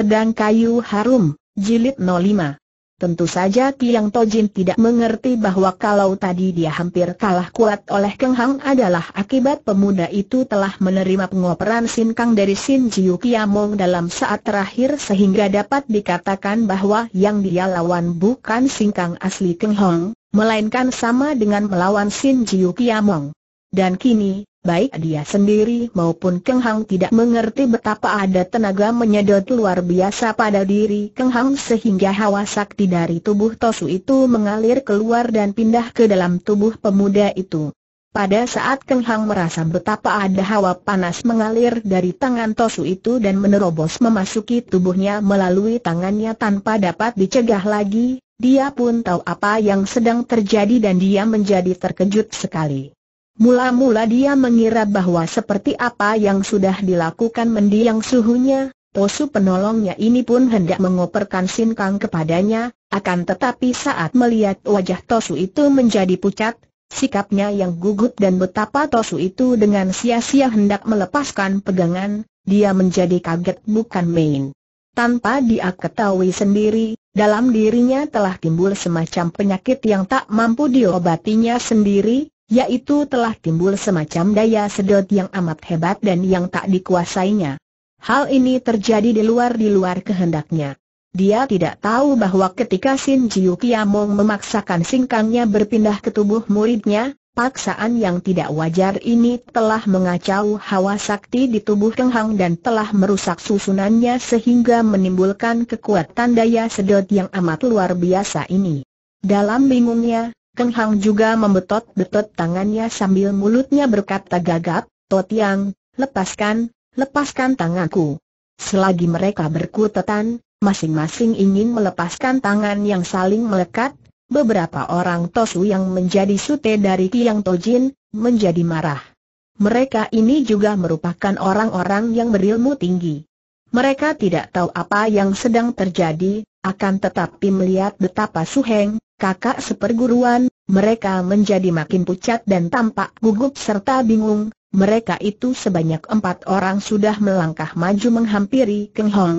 Pedang Kayu Harum, Jilid 05 Tentu saja Tiang Tojin tidak mengerti bahwa kalau tadi dia hampir kalah kuat oleh Keng Hang adalah akibat pemuda itu telah menerima pengoperan Sin Kang dari Sin Jiu Kiamong dalam saat terakhir sehingga dapat dikatakan bahwa yang dia lawan bukan Sin Kang asli Keng Hong, melainkan sama dengan melawan Sin Jiu Kiamong. Dan kini, Baik dia sendiri maupun Keng Hang tidak mengerti betapa ada tenaga menyedot luar biasa pada diri Keng Hang sehingga hawa sakti dari tubuh Tosu itu mengalir keluar dan pindah ke dalam tubuh pemuda itu. Pada saat Keng Hang merasa betapa ada hawa panas mengalir dari tangan Tosu itu dan menerobos memasuki tubuhnya melalui tangannya tanpa dapat dicegah lagi, dia pun tahu apa yang sedang terjadi dan dia menjadi terkejut sekali. Mula-mula dia mengira bahwa seperti apa yang sudah dilakukan mendiang suhunya, Tosu penolongnya ini pun hendak mengoperkan Sinkang kepadanya, akan tetapi saat melihat wajah Tosu itu menjadi pucat, sikapnya yang gugup dan betapa Tosu itu dengan sia-sia hendak melepaskan pegangan, dia menjadi kaget bukan main. Tanpa dia ketahui sendiri, dalam dirinya telah timbul semacam penyakit yang tak mampu diobatinya sendiri, yaitu telah timbul semacam daya sedot yang amat hebat dan yang tak dikuasainya. Hal ini terjadi di luar di luar kehendaknya. Dia tidak tahu bahwa ketika Sin Jiu Kiamong memaksakan singkangnya berpindah ke tubuh muridnya, paksaan yang tidak wajar ini telah mengacau hawa sakti di tubuh Keng Hang dan telah merusak susunannya sehingga menimbulkan kekuatan daya sedot yang amat luar biasa ini. Dalam bingungnya, Keng Hang juga membetot-betot tangannya sambil mulutnya berkata gagap, Yang, lepaskan, lepaskan tanganku. Selagi mereka berkutatan, masing-masing ingin melepaskan tangan yang saling melekat, beberapa orang Tosu yang menjadi sute dari Tiang Tojin, menjadi marah. Mereka ini juga merupakan orang-orang yang berilmu tinggi. Mereka tidak tahu apa yang sedang terjadi, akan tetapi melihat betapa Su Heng, kakak seperguruan, mereka menjadi makin pucat dan tampak gugup serta bingung. Mereka itu sebanyak empat orang sudah melangkah maju menghampiri Keng Hong.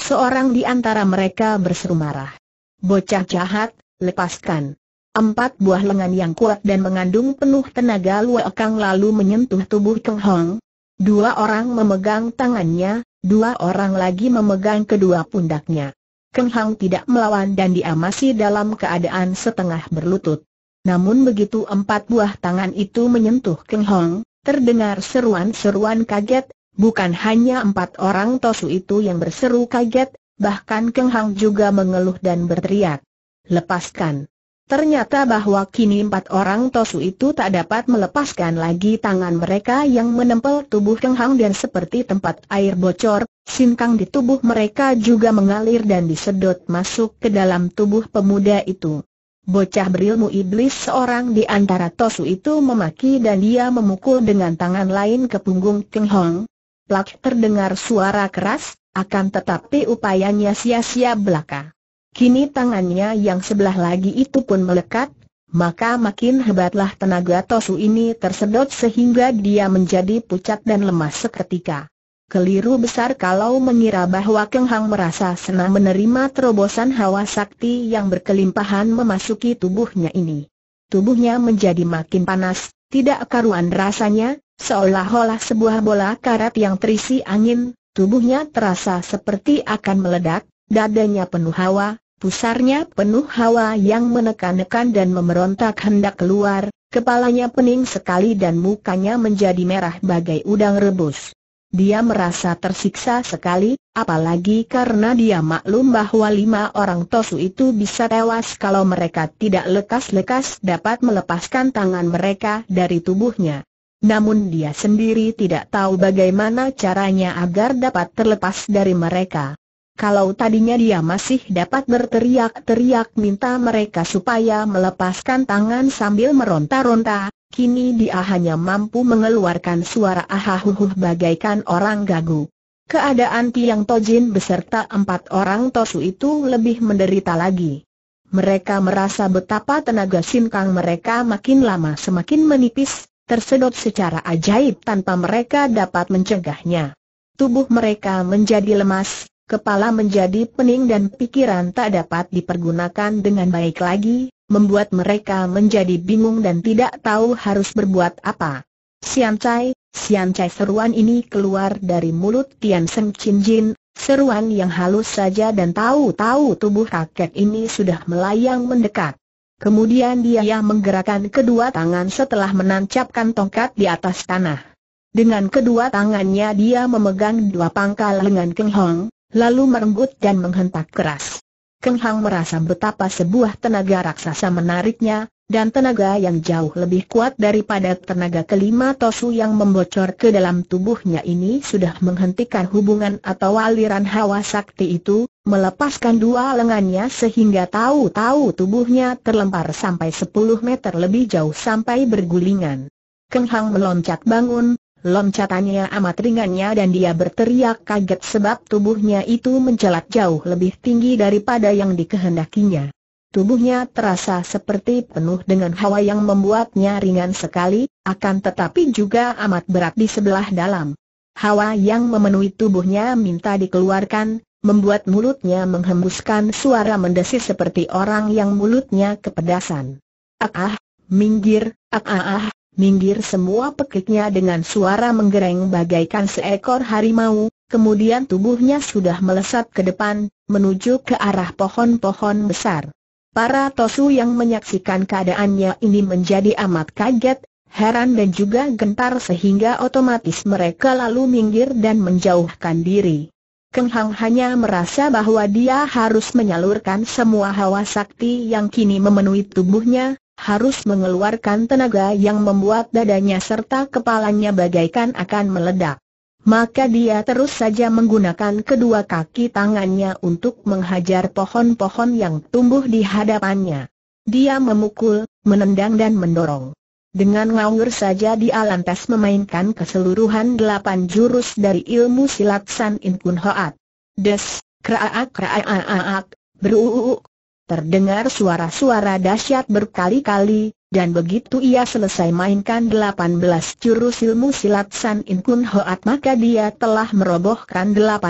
Seorang di antara mereka berseru marah. Bocah jahat, lepaskan. Empat buah lengan yang kuat dan mengandung penuh tenaga luekang lalu menyentuh tubuh Keng Hong. Dua orang memegang tangannya, dua orang lagi memegang kedua pundaknya. Keng Hang tidak melawan dan dia masih dalam keadaan setengah berlutut. Namun begitu empat buah tangan itu menyentuh Keng Hong, terdengar seruan-seruan kaget, bukan hanya empat orang Tosu itu yang berseru kaget, bahkan Keng Hang juga mengeluh dan berteriak. Lepaskan! Ternyata bahwa kini empat orang tosu itu tak dapat melepaskan lagi tangan mereka yang menempel tubuh Keng Hang dan seperti tempat air bocor, sinkang di tubuh mereka juga mengalir dan disedot masuk ke dalam tubuh pemuda itu. Bocah berilmu iblis seorang di antara tosu itu memaki dan dia memukul dengan tangan lain ke punggung Keng Hong. Plak terdengar suara keras, akan tetapi upayanya sia-sia belaka. Kini tangannya yang sebelah lagi itu pun melekat, maka makin hebatlah tenaga Tosu ini tersedot sehingga dia menjadi pucat dan lemas seketika. Keliru besar kalau mengira bahwa Keng Hang merasa senang menerima terobosan hawa sakti yang berkelimpahan memasuki tubuhnya ini. Tubuhnya menjadi makin panas, tidak karuan rasanya, seolah-olah sebuah bola karat yang terisi angin, tubuhnya terasa seperti akan meledak, dadanya penuh hawa, Pusarnya penuh hawa yang menekan-nekan dan memerontak hendak keluar, kepalanya pening sekali dan mukanya menjadi merah bagai udang rebus. Dia merasa tersiksa sekali, apalagi karena dia maklum bahwa lima orang tosu itu bisa tewas kalau mereka tidak lekas-lekas dapat melepaskan tangan mereka dari tubuhnya. Namun dia sendiri tidak tahu bagaimana caranya agar dapat terlepas dari mereka. Kalau tadinya dia masih dapat berteriak-teriak minta mereka supaya melepaskan tangan sambil meronta-ronta, kini dia hanya mampu mengeluarkan suara ahahuhuh bagaikan orang gagu. Keadaan Tiang Tojin beserta empat orang Tosu itu lebih menderita lagi. Mereka merasa betapa tenaga sinkang mereka makin lama semakin menipis, tersedot secara ajaib tanpa mereka dapat mencegahnya. Tubuh mereka menjadi lemas, kepala menjadi pening dan pikiran tak dapat dipergunakan dengan baik lagi, membuat mereka menjadi bingung dan tidak tahu harus berbuat apa. Sian Cai, Sian Cai seruan ini keluar dari mulut Tian Seng Chin Jin, seruan yang halus saja dan tahu-tahu tubuh kakek ini sudah melayang mendekat. Kemudian dia menggerakkan kedua tangan setelah menancapkan tongkat di atas tanah. Dengan kedua tangannya dia memegang dua pangkal lengan Keng Hong, lalu merenggut dan menghentak keras. Keng Hang merasa betapa sebuah tenaga raksasa menariknya, dan tenaga yang jauh lebih kuat daripada tenaga kelima Tosu yang membocor ke dalam tubuhnya ini sudah menghentikan hubungan atau aliran hawa sakti itu, melepaskan dua lengannya sehingga tahu-tahu tubuhnya terlempar sampai 10 meter lebih jauh sampai bergulingan. Keng Hang meloncat bangun, Loncatannya amat ringannya dan dia berteriak kaget sebab tubuhnya itu mencelat jauh lebih tinggi daripada yang dikehendakinya. Tubuhnya terasa seperti penuh dengan hawa yang membuatnya ringan sekali, akan tetapi juga amat berat di sebelah dalam. Hawa yang memenuhi tubuhnya minta dikeluarkan, membuat mulutnya menghembuskan suara mendesis seperti orang yang mulutnya kepedasan. Ah ah, minggir, ah ah ah, minggir semua pekiknya dengan suara menggereng bagaikan seekor harimau, kemudian tubuhnya sudah melesat ke depan, menuju ke arah pohon-pohon besar. Para tosu yang menyaksikan keadaannya ini menjadi amat kaget, heran dan juga gentar sehingga otomatis mereka lalu minggir dan menjauhkan diri. Keng Hang hanya merasa bahwa dia harus menyalurkan semua hawa sakti yang kini memenuhi tubuhnya, harus mengeluarkan tenaga yang membuat dadanya serta kepalanya bagaikan akan meledak. Maka dia terus saja menggunakan kedua kaki tangannya untuk menghajar pohon-pohon yang tumbuh di hadapannya. Dia memukul, menendang dan mendorong. Dengan ngawur saja dia lantas memainkan keseluruhan delapan jurus dari ilmu silat San In Kun Hoat. Des, kraaak kraaak, beruuk, Terdengar suara-suara dahsyat berkali-kali, dan begitu ia selesai mainkan 18 jurus ilmu silat San In Kun Hoat maka dia telah merobohkan 18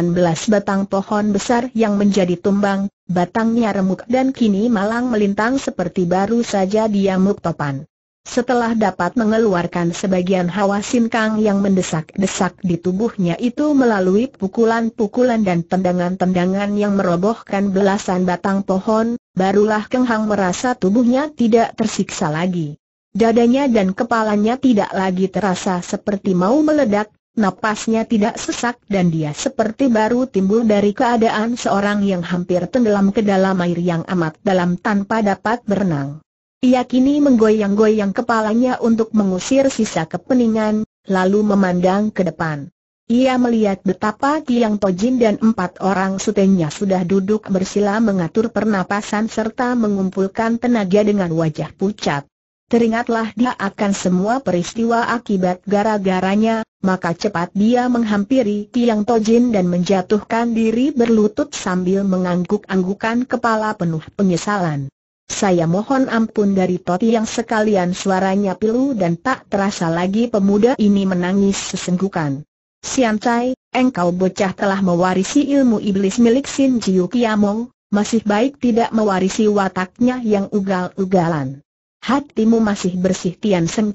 batang pohon besar yang menjadi tumbang, batangnya remuk dan kini malang melintang seperti baru saja dia muktopan. Setelah dapat mengeluarkan sebagian hawa sinkang yang mendesak-desak di tubuhnya itu melalui pukulan-pukulan dan tendangan-tendangan yang merobohkan belasan batang pohon, barulah Keng Hang merasa tubuhnya tidak tersiksa lagi. Dadanya dan kepalanya tidak lagi terasa seperti mau meledak, napasnya tidak sesak dan dia seperti baru timbul dari keadaan seorang yang hampir tenggelam ke dalam air yang amat dalam tanpa dapat berenang. Ia kini menggoyang-goyang kepalanya untuk mengusir sisa kepeningan, lalu memandang ke depan. Ia melihat betapa Tiang Tojin dan empat orang sutenya sudah duduk bersila mengatur pernapasan serta mengumpulkan tenaga dengan wajah pucat. Teringatlah dia akan semua peristiwa akibat gara-garanya, maka cepat dia menghampiri Tiang Tojin dan menjatuhkan diri berlutut sambil mengangguk-anggukan kepala penuh penyesalan. Saya mohon ampun dari Toti yang sekalian suaranya pilu dan tak terasa lagi pemuda ini menangis sesenggukan. Siantai, engkau bocah telah mewarisi ilmu iblis milik Sin Jiu Kiamong, masih baik tidak mewarisi wataknya yang ugal-ugalan. Hatimu masih bersih Tian Seng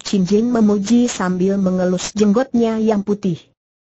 memuji sambil mengelus jenggotnya yang putih.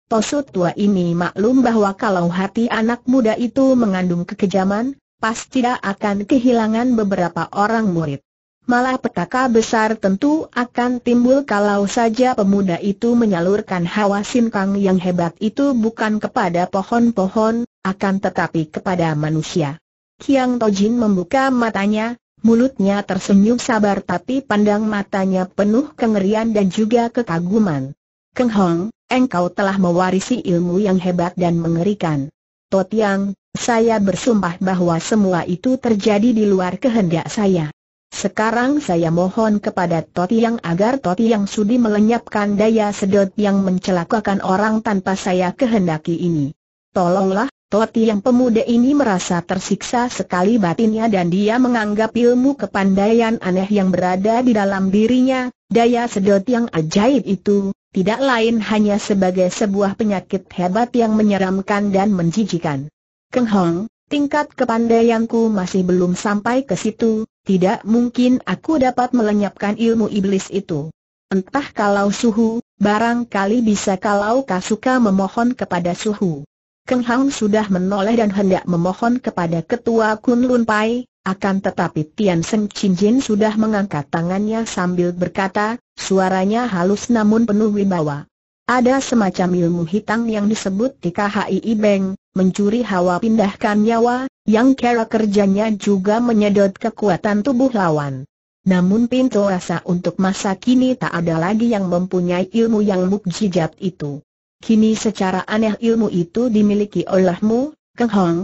Tosu tua ini maklum bahwa kalau hati anak muda itu mengandung kekejaman, pasti tidak akan kehilangan beberapa orang murid. Malah petaka besar tentu akan timbul kalau saja pemuda itu menyalurkan hawa sinkang yang hebat itu bukan kepada pohon-pohon, akan tetapi kepada manusia. Kiang Tojin membuka matanya, mulutnya tersenyum sabar tapi pandang matanya penuh kengerian dan juga kekaguman. Keng Hong, engkau telah mewarisi ilmu yang hebat dan mengerikan. Totiang, saya bersumpah bahwa semua itu terjadi di luar kehendak saya. Sekarang saya mohon kepada yang agar yang sudi melenyapkan daya sedot yang mencelakakan orang tanpa saya kehendaki ini. Tolonglah, Toti yang pemuda ini merasa tersiksa sekali batinnya dan dia menganggap ilmu kepandaian aneh yang berada di dalam dirinya, daya sedot yang ajaib itu, tidak lain hanya sebagai sebuah penyakit hebat yang menyeramkan dan menjijikan. Keng Hong, tingkat kepandaianku masih belum sampai ke situ, tidak mungkin aku dapat melenyapkan ilmu iblis itu. Entah kalau suhu, barangkali bisa kalau Kasuka memohon kepada suhu. Keng Hang sudah menoleh dan hendak memohon kepada ketua Kun Lun Pai, akan tetapi Tian Seng Chin Jin sudah mengangkat tangannya sambil berkata, suaranya halus namun penuh wibawa. Ada semacam ilmu hitam yang disebut KHI Beng, mencuri hawa pindahkan nyawa, yang kera kerjanya juga menyedot kekuatan tubuh lawan. Namun pintu rasa untuk masa kini tak ada lagi yang mempunyai ilmu yang mukjizat itu. Kini secara aneh ilmu itu dimiliki olehmu, Keng Hong.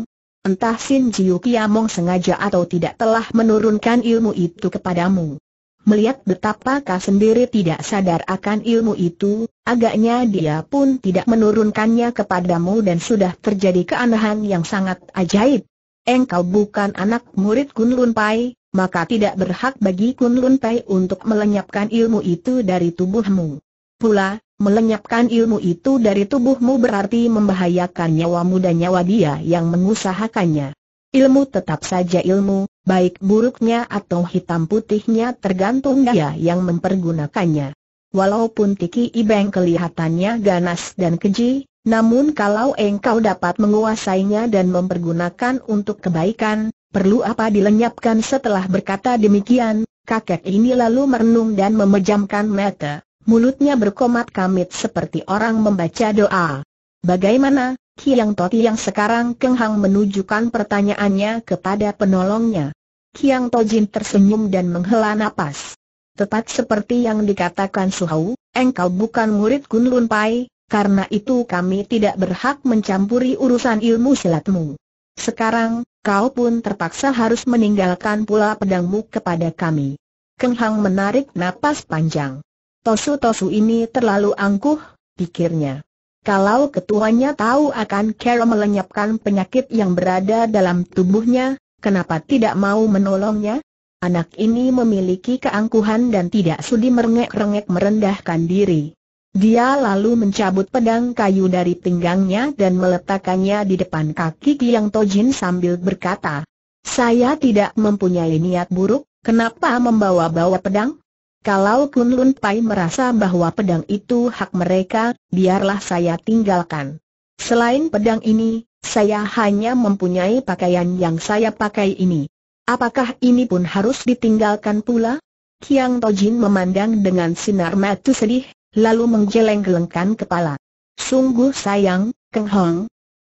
Entah Sin Jiu Kiamong sengaja atau tidak telah menurunkan ilmu itu kepadamu. Melihat betapa kau sendiri tidak sadar akan ilmu itu, agaknya dia pun tidak menurunkannya kepadamu dan sudah terjadi keanehan yang sangat ajaib. Engkau bukan anak murid Kunlun Pai, maka tidak berhak bagi Kunlun Pai untuk melenyapkan ilmu itu dari tubuhmu. Pula, melenyapkan ilmu itu dari tubuhmu berarti membahayakan nyawamu dan nyawa dia yang mengusahakannya. Ilmu tetap saja ilmu, baik buruknya atau hitam putihnya tergantung dia yang mempergunakannya. Walaupun Tiki Ibeng kelihatannya ganas dan keji, namun kalau engkau dapat menguasainya dan mempergunakan untuk kebaikan, perlu apa dilenyapkan setelah berkata demikian, kakek ini lalu merenung dan memejamkan mata, mulutnya berkomat kamit seperti orang membaca doa. Bagaimana, Kiang Toti yang sekarang kenghang menunjukkan pertanyaannya kepada penolongnya. Kiang Tojin tersenyum dan menghela napas. Tepat seperti yang dikatakan Suhau, engkau bukan murid Lun Pai, karena itu kami tidak berhak mencampuri urusan ilmu silatmu. Sekarang, kau pun terpaksa harus meninggalkan pula pedangmu kepada kami. Keng Hang menarik napas panjang. Tosu-tosu ini terlalu angkuh, pikirnya. Kalau ketuanya tahu akan Carol melenyapkan penyakit yang berada dalam tubuhnya, kenapa tidak mau menolongnya? Anak ini memiliki keangkuhan dan tidak sudi merengek-rengek merendahkan diri. Dia lalu mencabut pedang kayu dari pinggangnya dan meletakkannya di depan kaki Kiyang Tojin sambil berkata, Saya tidak mempunyai niat buruk, kenapa membawa-bawa pedang? Kalau Kun Lun Pai merasa bahwa pedang itu hak mereka, biarlah saya tinggalkan. Selain pedang ini, saya hanya mempunyai pakaian yang saya pakai ini. Apakah ini pun harus ditinggalkan pula? Kiang Tojin memandang dengan sinar mata sedih, lalu menggeleng-gelengkan kepala. Sungguh sayang, Keng Hong.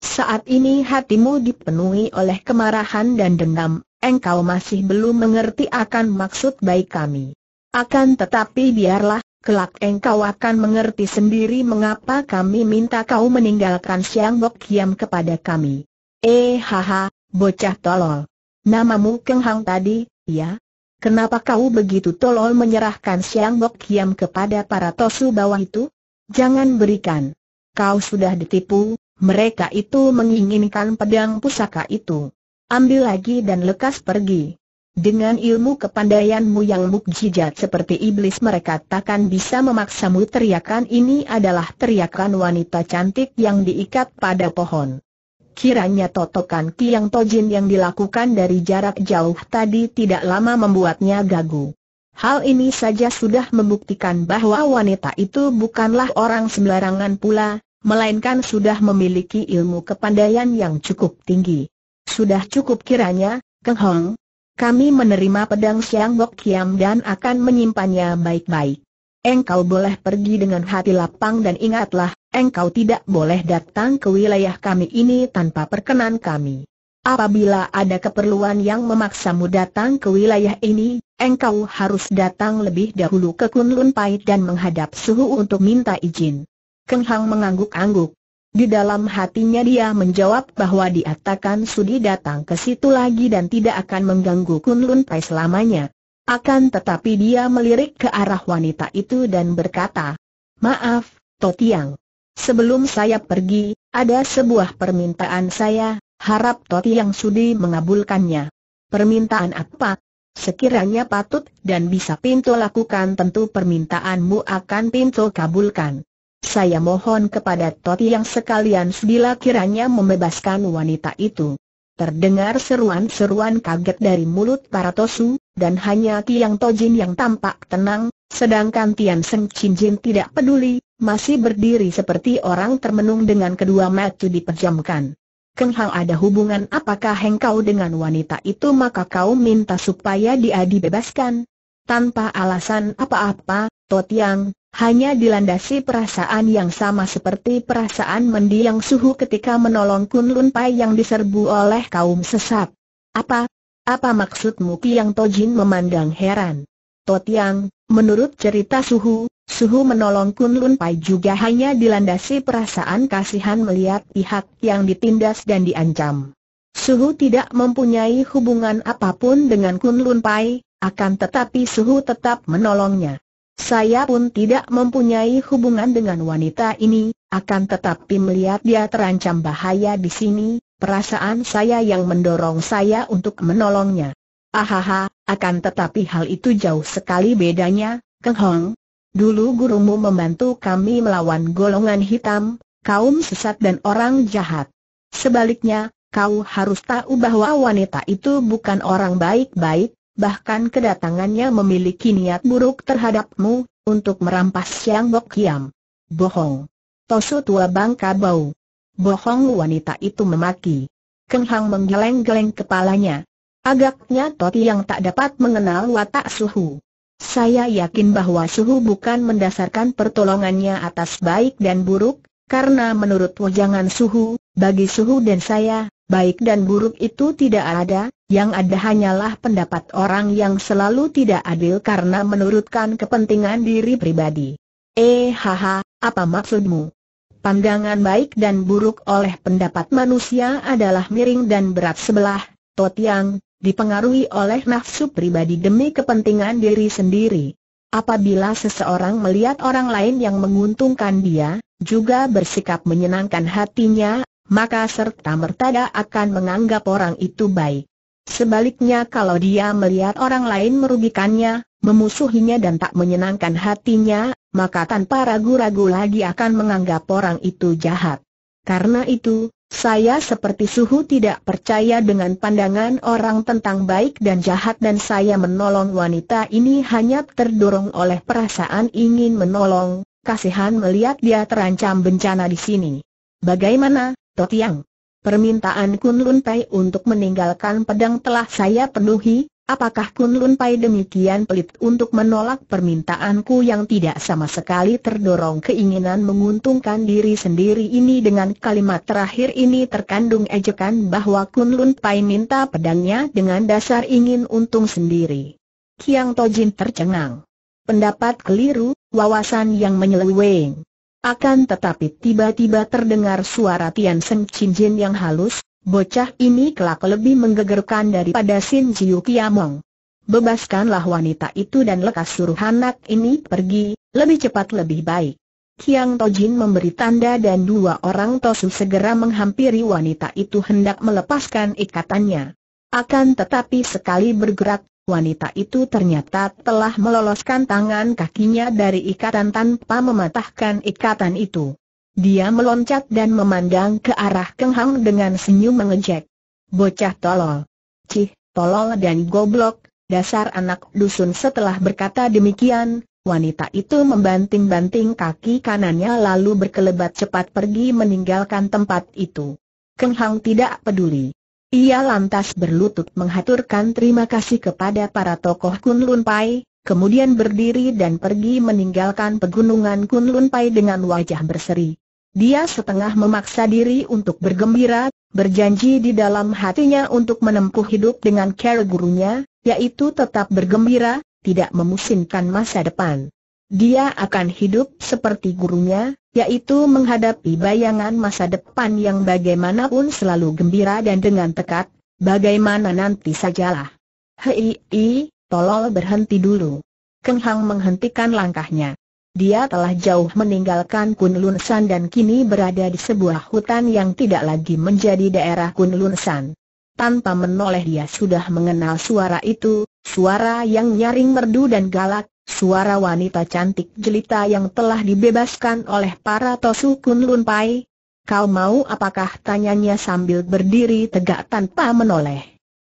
Saat ini hatimu dipenuhi oleh kemarahan dan dendam, engkau masih belum mengerti akan maksud baik kami. Akan tetapi biarlah, kelak engkau akan mengerti sendiri mengapa kami minta kau meninggalkan Siang Bok Kiam kepada kami. Eh haha, bocah tolol. Namamu Keng Hang tadi, ya? Kenapa kau begitu tolol menyerahkan Siang Bok Kiam kepada para tosu bawah itu? Jangan berikan. Kau sudah ditipu, mereka itu menginginkan pedang pusaka itu. Ambil lagi dan lekas pergi. Dengan ilmu kepandaianmu yang mukjizat seperti iblis mereka takkan bisa memaksamu teriakan ini adalah teriakan wanita cantik yang diikat pada pohon. Kiranya totokan tiang tojin yang dilakukan dari jarak jauh tadi tidak lama membuatnya gagu. Hal ini saja sudah membuktikan bahwa wanita itu bukanlah orang sembarangan pula, melainkan sudah memiliki ilmu kepandaian yang cukup tinggi. Sudah cukup kiranya, Keng Hong, kami menerima pedang Siang Bok Kiam dan akan menyimpannya baik-baik. Engkau boleh pergi dengan hati lapang dan ingatlah, engkau tidak boleh datang ke wilayah kami ini tanpa perkenan kami. Apabila ada keperluan yang memaksamu datang ke wilayah ini, engkau harus datang lebih dahulu ke Kunlun Pahit dan menghadap suhu untuk minta izin. Keng Hang mengangguk-angguk. Di dalam hatinya dia menjawab bahwa dia takkan sudi datang ke situ lagi dan tidak akan mengganggu Kunlun Pai selamanya. Akan tetapi dia melirik ke arah wanita itu dan berkata, Maaf, Totiang. Sebelum saya pergi, ada sebuah permintaan saya, harap Totiang sudi mengabulkannya. Permintaan apa? Sekiranya patut dan bisa pintu lakukan tentu permintaanmu akan pintu kabulkan. Saya mohon kepada Toti yang sekalian bila kiranya membebaskan wanita itu. Terdengar seruan-seruan kaget dari mulut para Tosu, dan hanya Tiang Tojin yang tampak tenang, sedangkan Tian Seng Chin Jin tidak peduli, masih berdiri seperti orang termenung dengan kedua mata dipejamkan. Keng Hang ada hubungan apakah engkau dengan wanita itu maka kau minta supaya dia dibebaskan? Tanpa alasan apa-apa, Totiang, hanya dilandasi perasaan yang sama seperti perasaan mendiang suhu ketika menolong Kun Lun Pai yang diserbu oleh kaum sesat. Apa? Apa maksudmu Kiang Tojin memandang heran? Totiang, menurut cerita suhu, suhu menolong Kun Lun Pai juga hanya dilandasi perasaan kasihan melihat pihak yang ditindas dan diancam. Suhu tidak mempunyai hubungan apapun dengan Kun Lun Pai, akan tetapi Suhu tetap menolongnya. Saya pun tidak mempunyai hubungan dengan wanita ini, akan tetapi melihat dia terancam bahaya di sini, perasaan saya yang mendorong saya untuk menolongnya. Ahaha, akan tetapi hal itu jauh sekali bedanya, Keng Hong. Dulu gurumu membantu kami melawan golongan hitam, kaum sesat dan orang jahat. Sebaliknya, kau harus tahu bahwa wanita itu bukan orang baik-baik, bahkan kedatangannya memiliki niat buruk terhadapmu, untuk merampas Siang Bok Kiam. Bohong. Tosu tua bangka bau. Bohong wanita itu memaki. Keng Hang menggeleng-geleng kepalanya. Agaknya Toti yang tak dapat mengenal watak suhu. Saya yakin bahwa suhu bukan mendasarkan pertolongannya atas baik dan buruk, karena menurut wajangan suhu, bagi suhu dan saya, baik dan buruk itu tidak ada, yang ada hanyalah pendapat orang yang selalu tidak adil karena menurutkan kepentingan diri pribadi. Eh haha, apa maksudmu? Pandangan baik dan buruk oleh pendapat manusia adalah miring dan berat sebelah, Totiang, dipengaruhi oleh nafsu pribadi demi kepentingan diri sendiri. Apabila seseorang melihat orang lain yang menguntungkan dia, juga bersikap menyenangkan hatinya, maka serta-mertada akan menganggap orang itu baik. Sebaliknya kalau dia melihat orang lain merugikannya, memusuhinya dan tak menyenangkan hatinya, maka tanpa ragu-ragu lagi akan menganggap orang itu jahat. Karena itu, saya seperti suhu tidak percaya dengan pandangan orang tentang baik dan jahat dan saya menolong wanita ini hanya terdorong oleh perasaan ingin menolong, kasihan melihat dia terancam bencana di sini. Bagaimana, Totiang. Permintaan Kun Lun Pai untuk meninggalkan pedang telah saya penuhi, apakah Kun Lun Pai demikian pelit untuk menolak permintaanku yang tidak sama sekali terdorong keinginan menguntungkan diri sendiri ini dengan kalimat terakhir ini terkandung ejekan bahwa Kun Lun Pai minta pedangnya dengan dasar ingin untung sendiri. Kiang Tojin tercengang. Pendapat keliru, wawasan yang menyeleweng. Akan tetapi tiba-tiba terdengar suara Tian Seng Chin yang halus, bocah ini kelak lebih menggegerkan daripada Sin Jiu Kiamong. Bebaskanlah wanita itu dan lekas suruh anak ini pergi, lebih cepat lebih baik. Kiang Tojin memberi tanda dan dua orang Tosu segera menghampiri wanita itu hendak melepaskan ikatannya. Akan tetapi sekali bergerak, wanita itu ternyata telah meloloskan tangan kakinya dari ikatan tanpa mematahkan ikatan itu. Dia meloncat dan memandang ke arah Keng Hang dengan senyum mengejek. Bocah tolol. Cih, tolol dan goblok, dasar anak dusun setelah berkata demikian, wanita itu membanting-banting kaki kanannya lalu berkelebat cepat pergi meninggalkan tempat itu. Keng Hang tidak peduli. Ia lantas berlutut menghaturkan terima kasih kepada para tokoh Kunlun Pai, kemudian berdiri dan pergi meninggalkan pegunungan Kunlun Pai dengan wajah berseri. Dia setengah memaksa diri untuk bergembira, berjanji di dalam hatinya untuk menempuh hidup dengan cara gurunya, yaitu tetap bergembira, tidak memusingkan masa depan. Dia akan hidup seperti gurunya, yaitu menghadapi bayangan masa depan yang bagaimanapun selalu gembira dan dengan tekad, bagaimana nanti sajalah. Hei, i, tolol berhenti dulu. Keng Hang menghentikan langkahnya. Dia telah jauh meninggalkan Kunlun San dan kini berada di sebuah hutan yang tidak lagi menjadi daerah Kunlun San. Tanpa menoleh dia sudah mengenal suara itu, suara yang nyaring merdu dan galak, Suara wanita cantik jelita yang telah dibebaskan oleh para Tosu Kun Pai. Kau mau apakah tanyanya sambil berdiri tegak tanpa menoleh.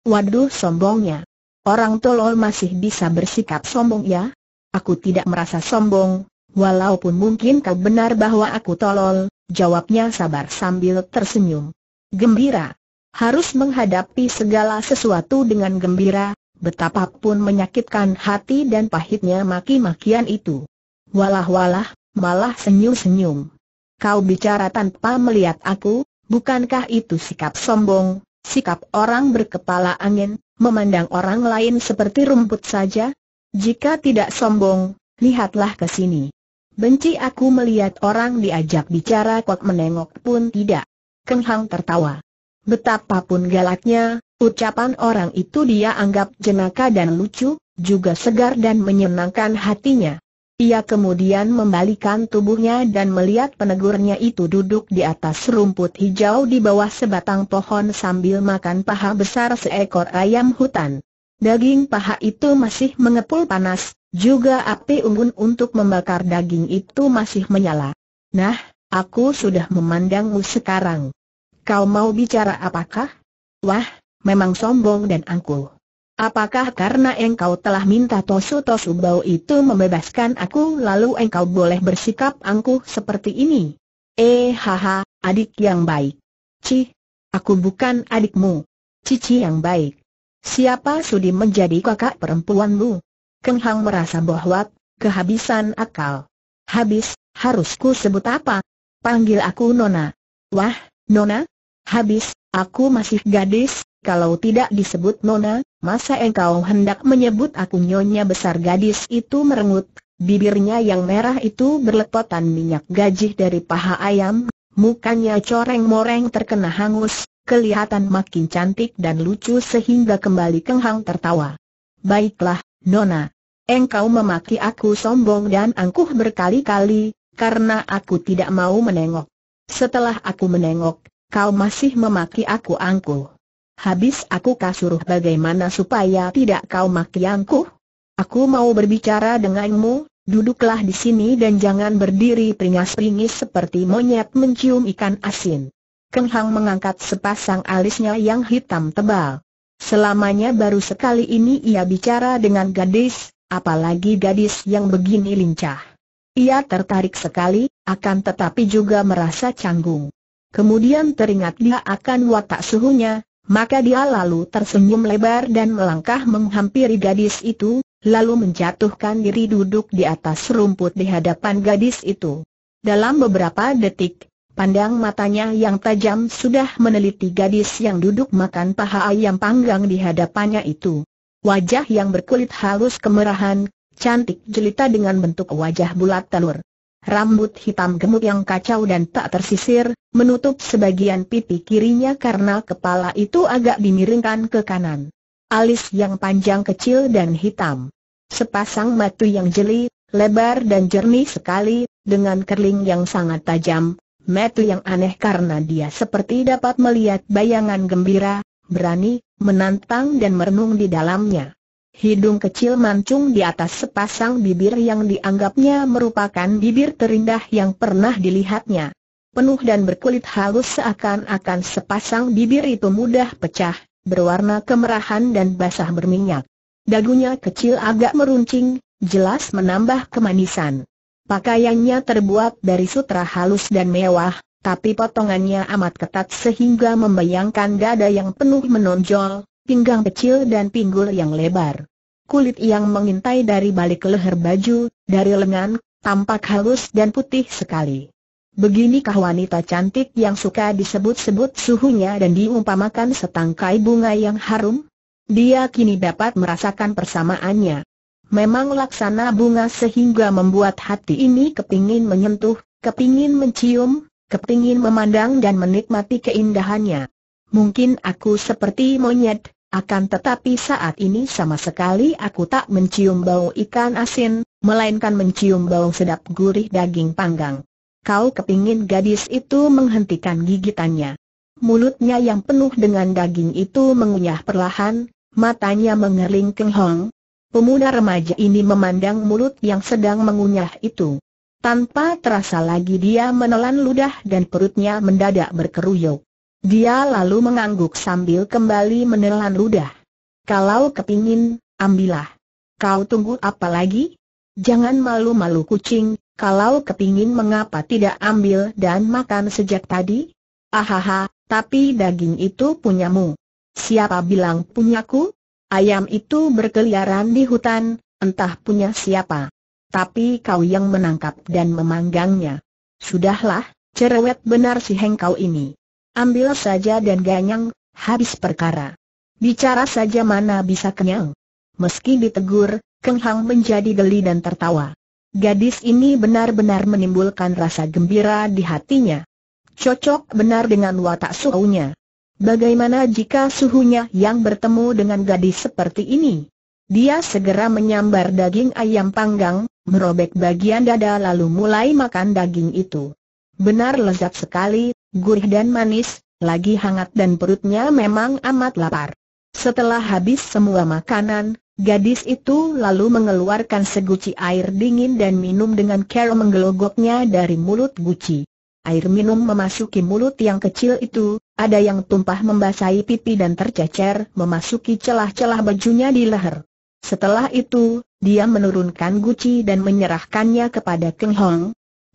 Waduh sombongnya. Orang tolol masih bisa bersikap sombong ya? Aku tidak merasa sombong, walaupun mungkin kau benar bahwa aku tolol, jawabnya sabar sambil tersenyum. Gembira. Harus menghadapi segala sesuatu dengan gembira, Betapapun menyakitkan hati dan pahitnya maki-makian itu. Walah-walah, malah senyum-senyum. Kau bicara tanpa melihat aku, bukankah itu sikap sombong, sikap orang berkepala angin, memandang orang lain seperti rumput saja? Jika tidak sombong, lihatlah ke sini. Benci aku melihat orang diajak bicara kok menengok pun tidak. Kenghang tertawa. Betapapun galaknya, Ucapan orang itu dia anggap jenaka dan lucu, juga segar dan menyenangkan hatinya. Ia kemudian membalikan tubuhnya dan melihat penegurnya itu duduk di atas rumput hijau di bawah sebatang pohon sambil makan paha besar seekor ayam hutan. Daging paha itu masih mengepul panas, juga api unggun untuk membakar daging itu masih menyala. Nah, aku sudah memandangmu sekarang. Kau mau bicara apakah? Wah, memang sombong dan angkuh. Apakah karena engkau telah minta Tosu-Tosu Bau itu membebaskan aku lalu engkau boleh bersikap angkuh seperti ini? Eh haha, adik yang baik. Cih, aku bukan adikmu. Cici yang baik. Siapa sudi menjadi kakak perempuanmu? Keng Hang merasa bahwa kehabisan akal. Habis, harus sebut apa? Panggil aku Nona. Wah, Nona? Habis, aku masih gadis, kalau tidak disebut Nona, masa engkau hendak menyebut aku nyonya besar gadis itu merengut, bibirnya yang merah itu berlepotan minyak gajih dari paha ayam, mukanya coreng-moreng terkena hangus, kelihatan makin cantik dan lucu sehingga kembali kenghang tertawa. Baiklah, Nona. Engkau memaki aku sombong dan angkuh berkali-kali, karena aku tidak mau menengok. Setelah aku menengok, kau masih memaki aku angkuh. Habis aku kasuruh bagaimana supaya tidak kau makianku? Aku mau berbicara denganmu, duduklah di sini dan jangan berdiri peringas-peringis seperti monyet mencium ikan asin. Keng Hang mengangkat sepasang alisnya yang hitam tebal. Selamanya baru sekali ini ia bicara dengan gadis, apalagi gadis yang begini lincah. Ia tertarik sekali, akan tetapi juga merasa canggung. Kemudian teringat dia akan watak suhunya, maka dia lalu tersenyum lebar dan melangkah menghampiri gadis itu, lalu menjatuhkan diri duduk di atas rumput di hadapan gadis itu. Dalam beberapa detik, Pandang matanya yang tajam sudah meneliti gadis yang duduk makan paha ayam panggang di hadapannya itu. Wajah yang berkulit halus kemerahan, cantik jelita dengan bentuk wajah bulat telur. Rambut hitam gemuk yang kacau dan tak tersisir, menutup sebagian pipi kirinya karena kepala itu agak dimiringkan ke kanan. Alis yang panjang kecil dan hitam. Sepasang mata yang jeli, lebar dan jernih sekali, dengan kerling yang sangat tajam, mata yang aneh karena dia seperti dapat melihat bayangan gembira, berani, menantang dan merenung di dalamnya. Hidung kecil mancung di atas sepasang bibir yang dianggapnya merupakan bibir terindah yang pernah dilihatnya. Penuh dan berkulit halus seakan-akan sepasang bibir itu mudah pecah, berwarna kemerahan dan basah berminyak. Dagunya kecil agak meruncing, jelas menambah kemanisan. Pakaiannya terbuat dari sutra halus dan mewah, tapi potongannya amat ketat sehingga membayangkan dada yang penuh menonjol, pinggang kecil dan pinggul yang lebar. Kulit yang mengintai dari balik leher baju, dari lengan, tampak halus dan putih sekali. Beginikah wanita cantik yang suka disebut-sebut suhunya dan diumpamakan setangkai bunga yang harum? Dia kini dapat merasakan persamaannya. Memang laksana bunga sehingga membuat hati ini kepingin menyentuh, kepingin mencium, kepingin memandang dan menikmati keindahannya. Mungkin aku seperti monyet, akan tetapi saat ini sama sekali aku tak mencium bau ikan asin, melainkan mencium bau sedap gurih daging panggang. Kau kepingin gadis itu menghentikan gigitannya. Mulutnya yang penuh dengan daging itu mengunyah perlahan, matanya mengering kenghong. Pemuda remaja ini memandang mulut yang sedang mengunyah itu. Tanpa terasa lagi dia menelan ludah dan perutnya mendadak berkeruyuk. Dia lalu mengangguk sambil kembali menelan ludah. Kalau kepingin, ambillah. Kau tunggu apa lagi? Jangan malu-malu kucing, kalau kepingin mengapa tidak ambil dan makan sejak tadi? Ahaha, tapi daging itu punyamu. Siapa bilang punyaku? Ayam itu berkeliaran di hutan, entah punya siapa. Tapi kau yang menangkap dan memanggangnya. Sudahlah, cerewet benar si hengkau ini. Ambil saja dan ganyang, habis perkara. Bicara saja mana bisa kenyang. Meski ditegur, Keng Hang menjadi geli dan tertawa. Gadis ini benar-benar menimbulkan rasa gembira di hatinya. Cocok benar dengan watak suhunya. Bagaimana jika suhunya yang bertemu dengan gadis seperti ini? Dia segera menyambar daging ayam panggang, merobek bagian dada lalu mulai makan daging itu. Benar lezat sekali, gurih dan manis, lagi hangat dan perutnya memang amat lapar. Setelah habis semua makanan, gadis itu lalu mengeluarkan seguci air dingin dan minum dengan cara menggelogoknya dari mulut guci. Air minum memasuki mulut yang kecil itu, ada yang tumpah membasahi pipi dan tercecer memasuki celah-celah bajunya di leher. Setelah itu, dia menurunkan guci dan menyerahkannya kepada Keng Hong,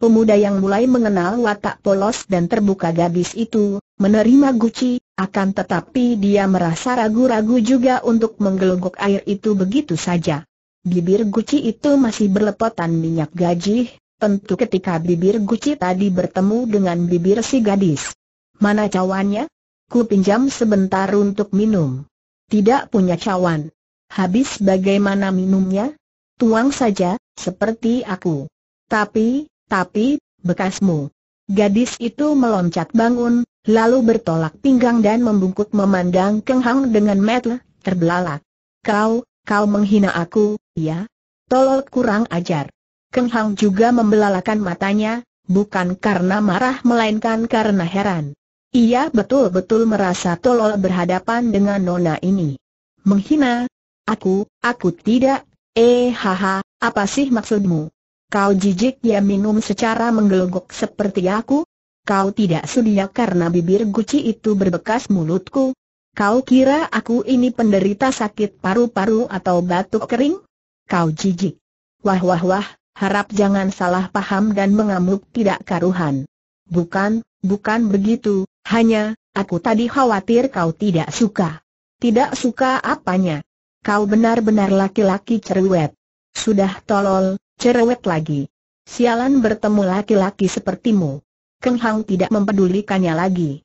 Pemuda yang mulai mengenal watak polos dan terbuka gadis itu, menerima guci, akan tetapi dia merasa ragu-ragu juga untuk menggelogok air itu begitu saja. Bibir guci itu masih berlepotan minyak gaji, tentu ketika bibir guci tadi bertemu dengan bibir si gadis. Mana cawannya? Ku pinjam sebentar untuk minum. Tidak punya cawan. Habis bagaimana minumnya? Tuang saja, seperti aku. Tapi, tapi, bekasmu. Gadis itu meloncat bangun, lalu bertolak pinggang dan membungkuk memandang Keng Hang dengan metel, terbelalak. Kau, kau menghina aku, ya? Tolol kurang ajar. Keng Hang juga membelalakan matanya, bukan karena marah melainkan karena heran. Ia betul-betul merasa tolol berhadapan dengan nona ini. Menghina? Aku, aku tidak, eh haha, apa sih maksudmu? Kau jijik dia minum secara menggelogok seperti aku? Kau tidak sedia karena bibir guci itu berbekas mulutku? Kau kira aku ini penderita sakit paru-paru atau batuk kering? Kau jijik. Wah wah wah, harap jangan salah paham dan mengamuk tidak karuhan. Bukan, bukan begitu, hanya, aku tadi khawatir kau tidak suka. Tidak suka apanya? Kau benar-benar laki-laki cerewet. Sudah tolol, cerewet lagi. Sialan bertemu laki-laki sepertimu. Keng Hang tidak mempedulikannya lagi.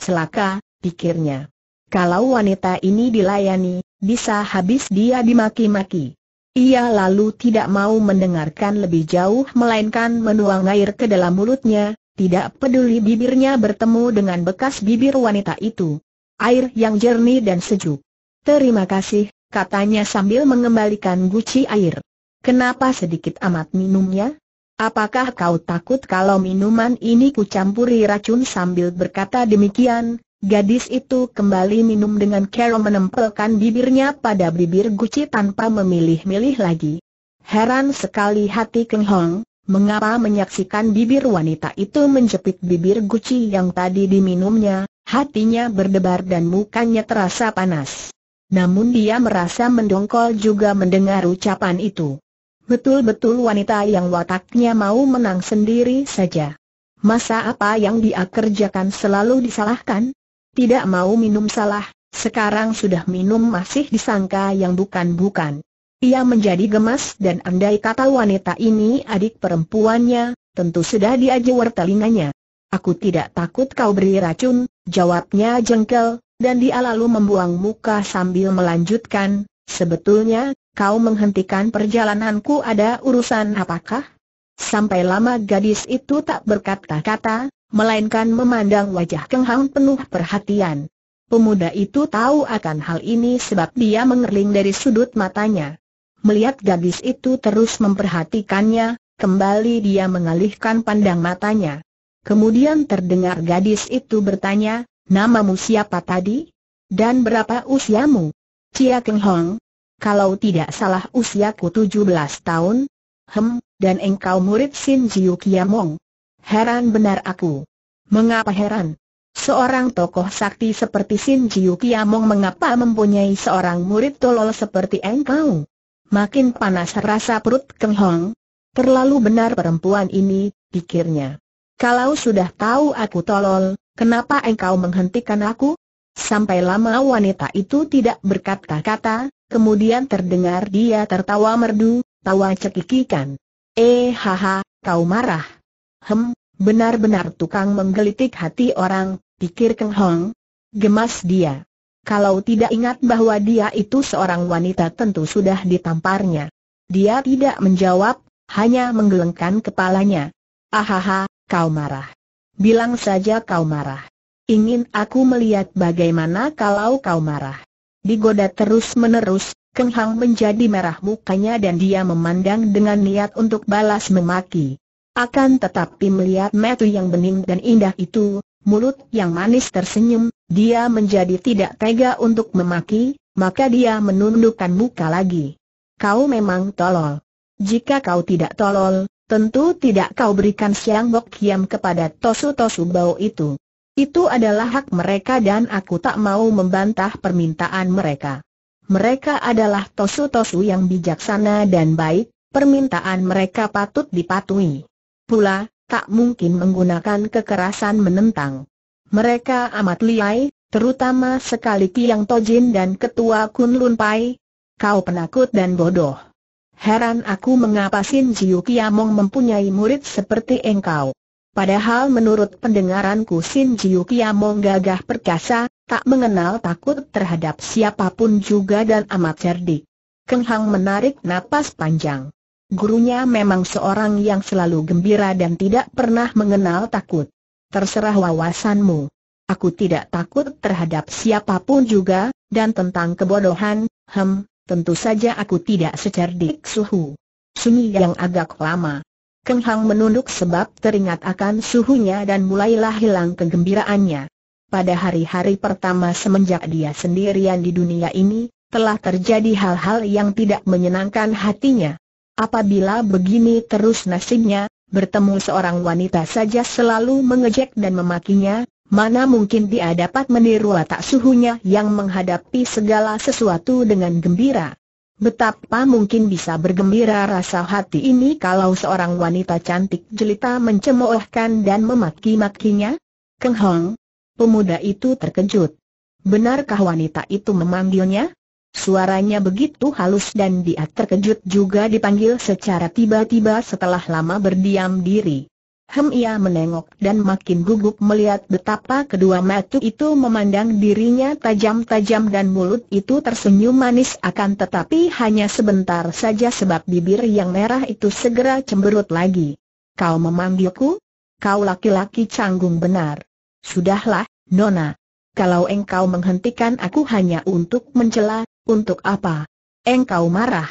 Celaka, pikirnya. Kalau wanita ini dilayani, bisa habis dia dimaki-maki. Ia lalu tidak mau mendengarkan lebih jauh melainkan menuang air ke dalam mulutnya, tidak peduli bibirnya bertemu dengan bekas bibir wanita itu. Air yang jernih dan sejuk. Terima kasih, katanya sambil mengembalikan guci air. Kenapa sedikit amat minumnya? Apakah kau takut kalau minuman ini kucampuri racun sambil berkata demikian? Gadis itu kembali minum dengan kero menempelkan bibirnya pada bibir guci tanpa memilih-milih lagi. Heran sekali hati Keng Hong, mengapa menyaksikan bibir wanita itu menjepit bibir guci yang tadi diminumnya, hatinya berdebar dan mukanya terasa panas. Namun dia merasa mendongkol juga mendengar ucapan itu. Betul-betul wanita yang wataknya mau menang sendiri saja. Masa apa yang dia kerjakan selalu disalahkan? Tidak mau minum salah, sekarang sudah minum masih disangka yang bukan-bukan. Ia menjadi gemas dan andai kata wanita ini adik perempuannya, tentu sudah diajewer telinganya. Aku tidak takut kau beri racun, jawabnya jengkel, dan dia lalu membuang muka sambil melanjutkan, Sebetulnya, kau menghentikan perjalananku ada urusan apakah? Sampai lama gadis itu tak berkata-kata, melainkan memandang wajah Keng Hang penuh perhatian. Pemuda itu tahu akan hal ini sebab dia mengerling dari sudut matanya. Melihat gadis itu terus memperhatikannya, kembali dia mengalihkan pandang matanya. Kemudian terdengar gadis itu bertanya, namamu siapa tadi? Dan berapa usiamu? Cia Keng Hong, kalau tidak salah usiaku 17 tahun, hem, dan engkau murid Sin Jiu Kiamong. Heran benar aku. Mengapa heran? Seorang tokoh sakti seperti Sin Jiu Kiamong mengapa mempunyai seorang murid tolol seperti engkau? Makin panas rasa perut Keng Hong. Terlalu benar perempuan ini, pikirnya. Kalau sudah tahu aku tolol, kenapa engkau menghentikan aku? Sampai lama wanita itu tidak berkata-kata, kemudian terdengar dia tertawa merdu, tawa cekikikan. Eh haha, kau marah. Hem, benar-benar tukang menggelitik hati orang, pikir Keng Hong. Gemas dia. Kalau tidak ingat bahwa dia itu seorang wanita tentu sudah ditamparnya. Dia tidak menjawab, hanya menggelengkan kepalanya. Ahaha, ah, kau marah. Bilang saja kau marah. Ingin aku melihat bagaimana kalau kau marah. Digoda terus-menerus, Keng Hang menjadi merah mukanya dan dia memandang dengan niat untuk balas memaki. Akan tetapi melihat metu yang bening dan indah itu, mulut yang manis tersenyum, dia menjadi tidak tega untuk memaki, maka dia menundukkan muka lagi. Kau memang tolol. Jika kau tidak tolol, tentu tidak kau berikan siang bok kiam kepada tosu-tosu bau itu. Itu adalah hak mereka dan aku tak mau membantah permintaan mereka. Mereka adalah tosu-tosu yang bijaksana dan baik, permintaan mereka patut dipatuhi. Pula, tak mungkin menggunakan kekerasan menentang. Mereka amat liai, terutama sekali Tiang Tojin dan Ketua Kun Lun Pai. Kau penakut dan bodoh. Heran aku mengapa Sin Jiu Kiamong mempunyai murid seperti engkau. Padahal menurut pendengaranku Sin Jiu Kiamong gagah perkasa, tak mengenal takut terhadap siapapun juga dan amat cerdik. Keng Hang menarik napas panjang. Gurunya memang seorang yang selalu gembira dan tidak pernah mengenal takut. Terserah wawasanmu. Aku tidak takut terhadap siapapun juga, dan tentang kebodohan, hem, tentu saja aku tidak secerdik suhu. Sunyi yang agak lama. Keng Hang menunduk sebab teringat akan suhunya dan mulailah hilang kegembiraannya. Pada hari-hari pertama semenjak dia sendirian di dunia ini, telah terjadi hal-hal yang tidak menyenangkan hatinya. Apabila begini terus nasibnya, bertemu seorang wanita saja selalu mengejek dan memakinya, mana mungkin dia dapat meniru watak suhunya yang menghadapi segala sesuatu dengan gembira. Betapa mungkin bisa bergembira rasa hati ini kalau seorang wanita cantik jelita mencemoohkan dan memaki-makinya? Keng Hong. Pemuda itu terkejut. Benarkah wanita itu memanggilnya? Suaranya begitu halus dan dia terkejut juga dipanggil secara tiba-tiba setelah lama berdiam diri. Hem ia menengok dan makin gugup melihat betapa kedua mata itu memandang dirinya tajam-tajam dan mulut itu tersenyum manis akan tetapi hanya sebentar saja sebab bibir yang merah itu segera cemberut lagi. Kau memanggilku? Kau laki-laki canggung benar. Sudahlah, Nona. Kalau engkau menghentikan aku hanya untuk mencela, untuk apa? Engkau marah?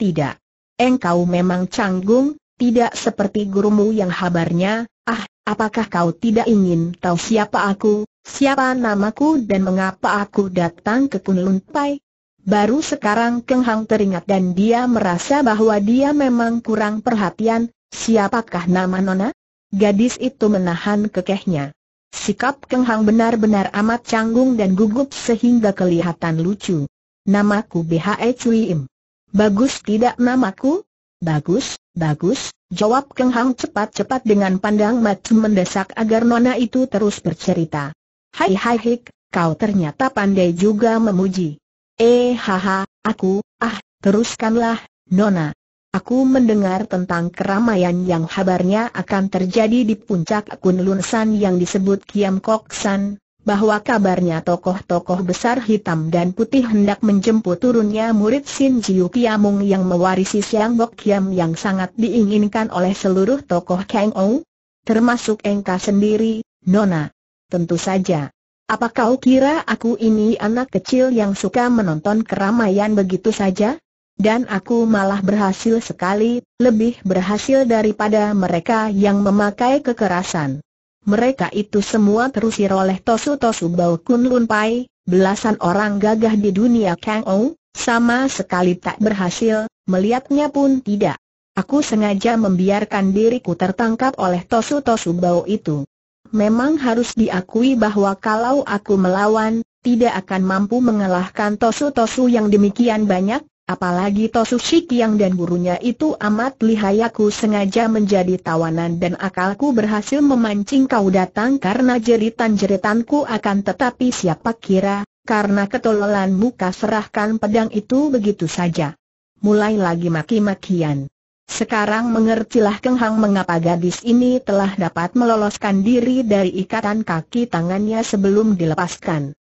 Tidak. Engkau memang canggung, tidak seperti gurumu yang habarnya, ah, apakah kau tidak ingin tahu siapa aku, siapa namaku dan mengapa aku datang ke Kunlun Pai? Baru sekarang Keng Hang teringat dan dia merasa bahwa dia memang kurang perhatian, siapakah nama Nona? Gadis itu menahan kekehnya. Sikap Keng Hang benar-benar amat canggung dan gugup sehingga kelihatan lucu. Namaku BHE Cui Im. Bagus tidak namaku? Bagus, bagus, jawab Keng Hang cepat-cepat dengan pandang mata mendesak agar Nona itu terus bercerita. Hai hai hik, kau ternyata pandai juga memuji. Eh haha, aku, ah, teruskanlah, Nona. Aku mendengar tentang keramaian yang habarnya akan terjadi di puncak Kunlun San yang disebut Kiam Kok San, bahwa kabarnya tokoh-tokoh besar hitam dan putih hendak menjemput turunnya murid Sin Jiu Kiamung yang mewarisi Siang Bok Kiam yang sangat diinginkan oleh seluruh tokoh Kang Ou, termasuk Engka sendiri, Nona. Tentu saja. Apa kau kira aku ini anak kecil yang suka menonton keramaian begitu saja? Dan aku malah berhasil sekali, lebih berhasil daripada mereka yang memakai kekerasan mereka itu semua terusir oleh tosu-tosu bau kun Pai, belasan orang gagah di dunia Kang Ou, sama sekali tak berhasil, melihatnya pun tidak. Aku sengaja membiarkan diriku tertangkap oleh tosu-tosu bau itu. Memang harus diakui bahwa kalau aku melawan, tidak akan mampu mengalahkan tosu-tosu yang demikian banyak, Apalagi Tosushi yang dan gurunya itu amat lihai aku sengaja menjadi tawanan dan akalku berhasil memancing kau datang karena jeritan-jeritanku akan tetapi siapa kira, karena ketololan muka serahkan pedang itu begitu saja. Mulai lagi maki-makian. Sekarang mengertilah kenghang mengapa gadis ini telah dapat meloloskan diri dari ikatan kaki tangannya sebelum dilepaskan.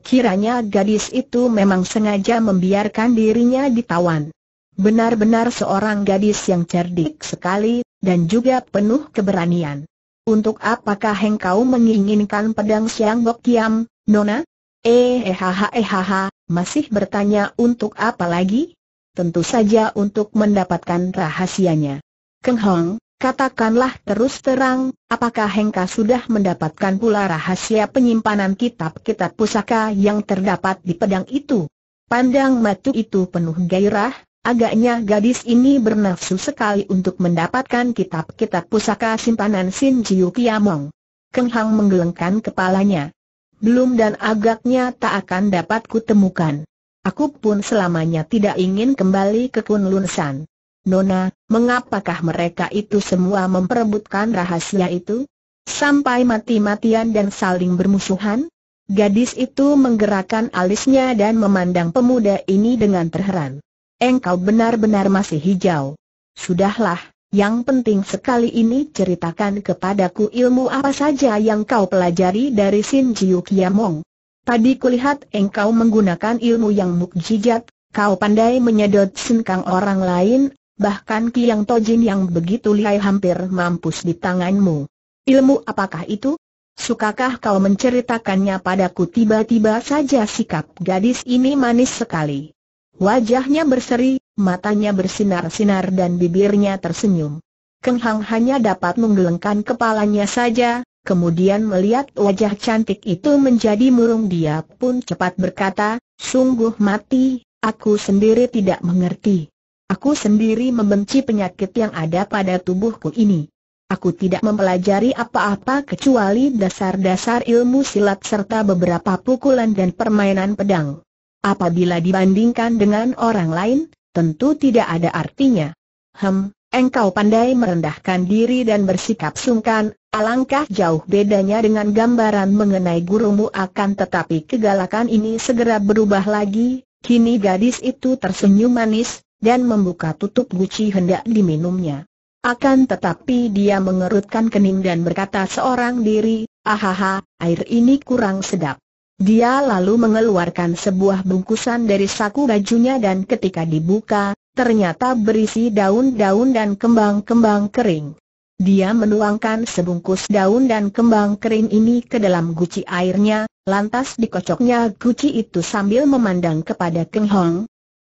Kiranya gadis itu memang sengaja membiarkan dirinya ditawan. Benar-benar seorang gadis yang cerdik sekali, dan juga penuh keberanian. Untuk apakah engkau menginginkan pedang siang bok kiam, Nona? Ehaha ehaha, masih bertanya untuk apa lagi? Tentu saja untuk mendapatkan rahasianya. Keng Hong, Katakanlah terus terang, apakah Hengka sudah mendapatkan pula rahasia penyimpanan kitab-kitab pusaka yang terdapat di pedang itu? Pandang matu itu penuh gairah, agaknya gadis ini bernafsu sekali untuk mendapatkan kitab-kitab pusaka simpanan Sin Jiu Kiamong. Keng Hang menggelengkan kepalanya. Belum dan agaknya tak akan dapat kutemukan. Aku pun selamanya tidak ingin kembali ke San. Nona, mengapakah mereka itu semua memperebutkan rahasia itu? Sampai mati-matian dan saling bermusuhan? Gadis itu menggerakkan alisnya dan memandang pemuda ini dengan terheran. Engkau benar-benar masih hijau. Sudahlah, yang penting sekali ini ceritakan kepadaku ilmu apa saja yang kau pelajari dari Sin Jiu Kiamong. Tadi kulihat engkau menggunakan ilmu yang mukjizat, kau pandai menyedot senkang orang lain, bahkan Kiang Tojin yang begitu lihai hampir mampus di tanganmu. Ilmu apakah itu? Sukakah kau menceritakannya padaku tiba-tiba saja sikap gadis ini manis sekali. Wajahnya berseri, matanya bersinar-sinar dan bibirnya tersenyum. Keng Hang hanya dapat menggelengkan kepalanya saja, kemudian melihat wajah cantik itu menjadi murung dia pun cepat berkata, sungguh mati, aku sendiri tidak mengerti. Aku sendiri membenci penyakit yang ada pada tubuhku ini. Aku tidak mempelajari apa-apa kecuali dasar-dasar ilmu silat serta beberapa pukulan dan permainan pedang. Apabila dibandingkan dengan orang lain, tentu tidak ada artinya. Hem, engkau pandai merendahkan diri dan bersikap sungkan, alangkah jauh bedanya dengan gambaran mengenai gurumu akan tetapi kegalakan ini segera berubah lagi, kini gadis itu tersenyum manis, dan membuka tutup guci hendak diminumnya. Akan tetapi dia mengerutkan kening dan berkata seorang diri, ahaha, air ini kurang sedap. Dia lalu mengeluarkan sebuah bungkusan dari saku bajunya dan ketika dibuka, ternyata berisi daun-daun dan kembang-kembang kering. Dia menuangkan sebungkus daun dan kembang kering ini ke dalam guci airnya, lantas dikocoknya guci itu sambil memandang kepada Keng Hong,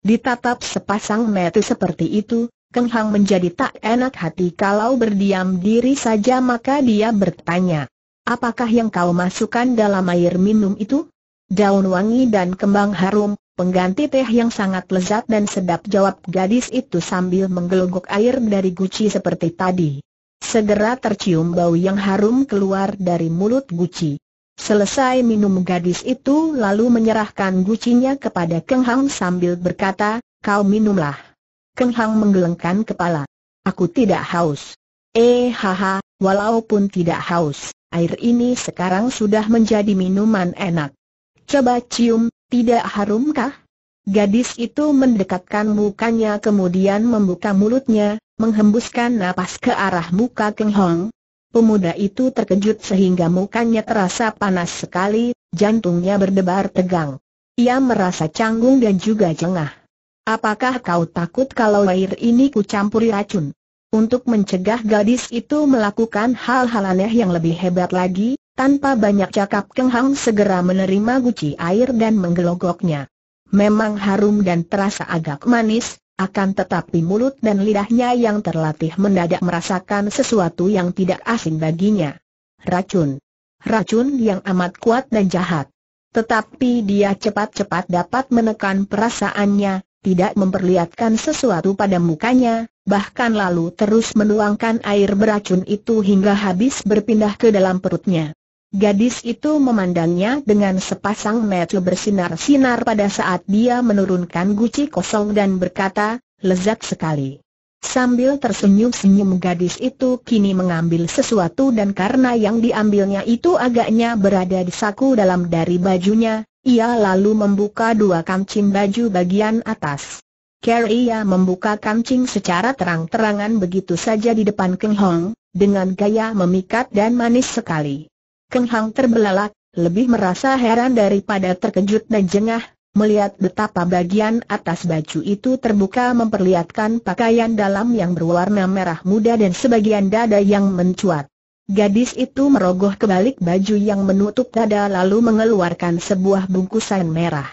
Ditatap sepasang mata seperti itu, Keng Hang menjadi tak enak hati kalau berdiam diri saja maka dia bertanya. Apakah yang kau masukkan dalam air minum itu? Daun wangi dan kembang harum, pengganti teh yang sangat lezat dan sedap jawab gadis itu sambil menggelungguk air dari guci seperti tadi. Segera tercium bau yang harum keluar dari mulut guci. Selesai minum gadis itu lalu menyerahkan gucinya kepada Keng Hang sambil berkata, kau minumlah. Keng Hang menggelengkan kepala. Aku tidak haus. Eh haha, walaupun tidak haus, air ini sekarang sudah menjadi minuman enak. Coba cium, tidak harumkah? Gadis itu mendekatkan mukanya kemudian membuka mulutnya, menghembuskan napas ke arah muka Keng Hang, Pemuda itu terkejut sehingga mukanya terasa panas sekali, jantungnya berdebar tegang. Ia merasa canggung dan juga jengah. Apakah kau takut kalau air ini kucampuri racun? Untuk mencegah gadis itu melakukan hal-hal aneh yang lebih hebat lagi, tanpa banyak cakap Keng Hang segera menerima guci air dan menggelogoknya. Memang harum dan terasa agak manis, akan tetapi mulut dan lidahnya yang terlatih mendadak merasakan sesuatu yang tidak asing baginya. Racun. Racun yang amat kuat dan jahat. Tetapi dia cepat-cepat dapat menekan perasaannya, tidak memperlihatkan sesuatu pada mukanya, bahkan lalu terus menuangkan air beracun itu hingga habis berpindah ke dalam perutnya. Gadis itu memandangnya dengan sepasang mata bersinar-sinar pada saat dia menurunkan guci kosong dan berkata, lezat sekali. Sambil tersenyum-senyum gadis itu kini mengambil sesuatu dan karena yang diambilnya itu agaknya berada di saku dalam dari bajunya, ia lalu membuka dua kancing baju bagian atas. ia membuka kancing secara terang-terangan begitu saja di depan Keng Hong, dengan gaya memikat dan manis sekali. Keng Hang terbelalak, lebih merasa heran daripada terkejut dan jengah, melihat betapa bagian atas baju itu terbuka memperlihatkan pakaian dalam yang berwarna merah muda dan sebagian dada yang mencuat. Gadis itu merogoh kebalik baju yang menutup dada lalu mengeluarkan sebuah bungkusan merah.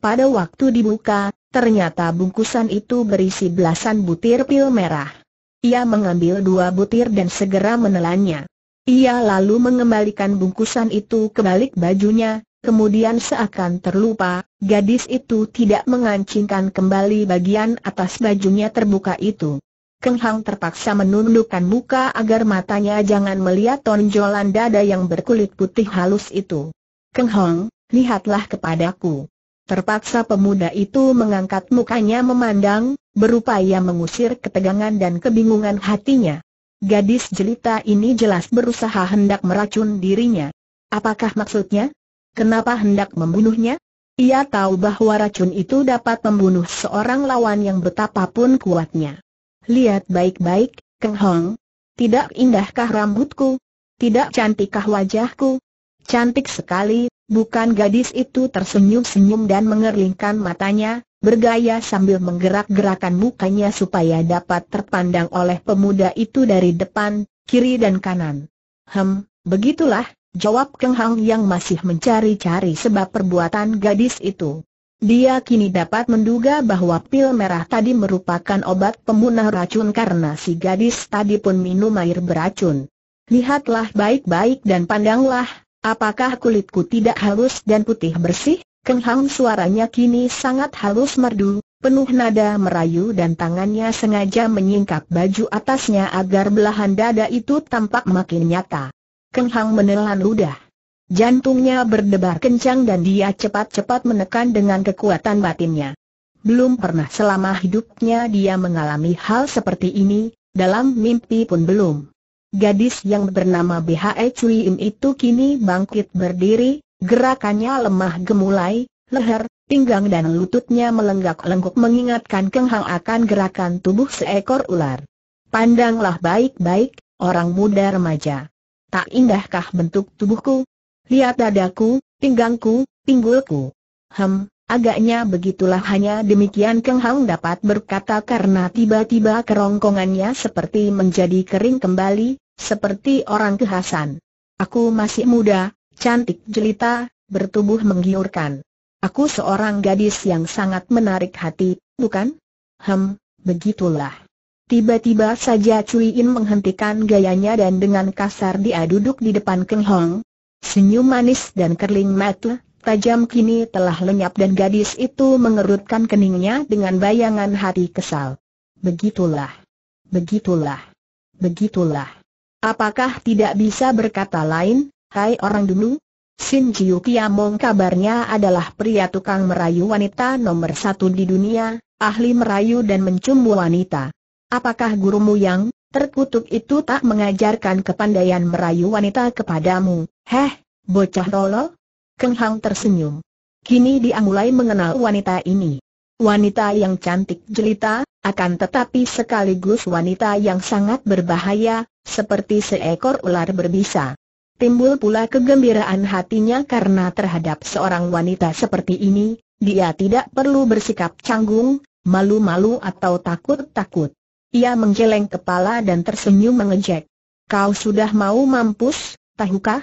Pada waktu dibuka, ternyata bungkusan itu berisi belasan butir pil merah. Ia mengambil dua butir dan segera menelannya. Ia lalu mengembalikan bungkusan itu ke balik bajunya, kemudian seakan terlupa, gadis itu tidak mengancingkan kembali bagian atas bajunya terbuka itu. Keng Hang terpaksa menundukkan muka agar matanya jangan melihat tonjolan dada yang berkulit putih halus itu. Keng Hong, lihatlah kepadaku. Terpaksa pemuda itu mengangkat mukanya memandang, berupaya mengusir ketegangan dan kebingungan hatinya. Gadis jelita ini jelas berusaha hendak meracun dirinya. Apakah maksudnya? Kenapa hendak membunuhnya? Ia tahu bahwa racun itu dapat membunuh seorang lawan yang betapapun kuatnya. Lihat baik-baik, Keng Hong. Tidak indahkah rambutku? Tidak cantikkah wajahku? Cantik sekali, bukan gadis itu tersenyum-senyum dan mengerlingkan matanya, bergaya sambil menggerak-gerakan mukanya supaya dapat terpandang oleh pemuda itu dari depan, kiri dan kanan. Hem, begitulah, jawab Keng Hang yang masih mencari-cari sebab perbuatan gadis itu. Dia kini dapat menduga bahwa pil merah tadi merupakan obat pemunah racun karena si gadis tadi pun minum air beracun. Lihatlah baik-baik dan pandanglah, apakah kulitku tidak halus dan putih bersih? Keng suaranya kini sangat halus merdu, penuh nada merayu dan tangannya sengaja menyingkap baju atasnya agar belahan dada itu tampak makin nyata. Keng menelan ludah. Jantungnya berdebar kencang dan dia cepat-cepat menekan dengan kekuatan batinnya. Belum pernah selama hidupnya dia mengalami hal seperti ini, dalam mimpi pun belum. Gadis yang bernama BHE Cui Im itu kini bangkit berdiri, Gerakannya lemah gemulai, leher, pinggang dan lututnya melenggak-lenggok mengingatkan Keng Hang akan gerakan tubuh seekor ular. Pandanglah baik-baik, orang muda remaja. Tak indahkah bentuk tubuhku? Lihat dadaku, pinggangku, pinggulku. Hem, agaknya begitulah hanya demikian Keng Hang dapat berkata karena tiba-tiba kerongkongannya seperti menjadi kering kembali, seperti orang kehasan. Aku masih muda, cantik jelita, bertubuh menggiurkan. Aku seorang gadis yang sangat menarik hati, bukan? Hem, begitulah. Tiba-tiba saja Cui In menghentikan gayanya dan dengan kasar dia duduk di depan Keng Hong. Senyum manis dan kerling mata tajam kini telah lenyap dan gadis itu mengerutkan keningnya dengan bayangan hati kesal. Begitulah. Begitulah. Begitulah. Apakah tidak bisa berkata lain? Hai orang dulu, Sin Jiu Kiamong kabarnya adalah pria tukang merayu wanita nomor satu di dunia, ahli merayu dan mencumbu wanita. Apakah gurumu yang terkutuk itu tak mengajarkan kepandaian merayu wanita kepadamu? Heh, bocah rolo? Keng Hang tersenyum. Kini dia mulai mengenal wanita ini. Wanita yang cantik jelita, akan tetapi sekaligus wanita yang sangat berbahaya, seperti seekor ular berbisa. Timbul pula kegembiraan hatinya karena terhadap seorang wanita seperti ini, dia tidak perlu bersikap canggung, malu-malu atau takut-takut. Ia menggeleng kepala dan tersenyum mengejek. Kau sudah mau mampus, tahukah?